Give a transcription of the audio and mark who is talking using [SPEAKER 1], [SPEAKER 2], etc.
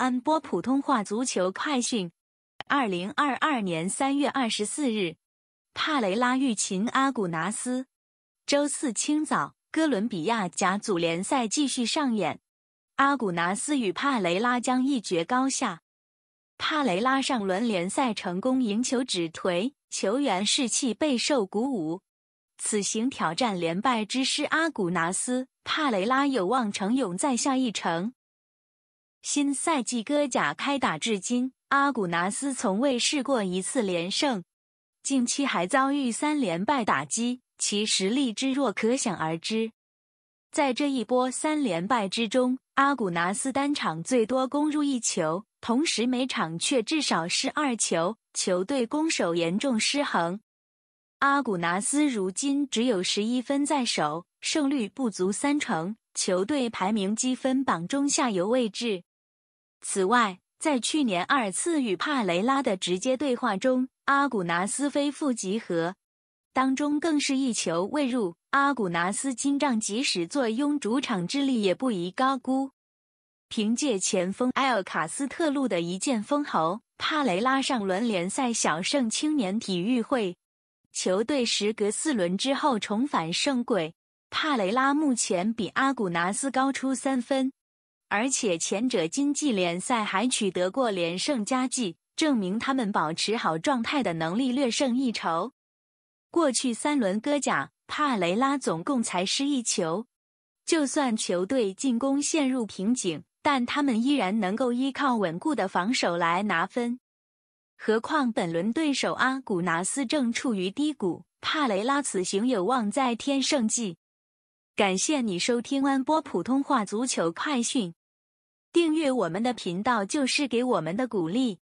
[SPEAKER 1] 安播普通话足球快讯：二零二二年三月二十四日，帕雷拉遇擒阿古纳斯。周四清早，哥伦比亚甲组联赛继续上演，阿古纳斯与帕雷拉将一决高下。帕雷拉上轮联赛成功赢球止颓，球员士气备受鼓舞。此行挑战连败之师阿古纳斯，帕雷拉有望成勇再下一城。新赛季戈甲开打至今，阿古纳斯从未试过一次连胜，近期还遭遇三连败打击，其实力之弱可想而知。在这一波三连败之中，阿古纳斯单场最多攻入一球，同时每场却至少是二球，球队攻守严重失衡。阿古纳斯如今只有十一分在手，胜率不足三成，球队排名积分榜中下游位置。此外，在去年二次与帕雷拉的直接对话中，阿古纳斯飞赴集合当中更是一球未入。阿古纳斯金帐即使坐拥主场之力也不宜高估。凭借前锋埃尔卡斯特路的一箭封喉，帕雷拉上轮联赛小胜青年体育会，球队时隔四轮之后重返胜轨。帕雷拉目前比阿古纳斯高出三分。而且前者经济联赛还取得过连胜佳绩，证明他们保持好状态的能力略胜一筹。过去三轮哥甲，帕雷拉总共才失一球。就算球队进攻陷入瓶颈，但他们依然能够依靠稳固的防守来拿分。何况本轮对手阿古纳斯正处于低谷，帕雷拉此行有望再添胜绩。感谢你收听安波普通话足球快讯。订阅我们的频道，就是给我们的鼓励。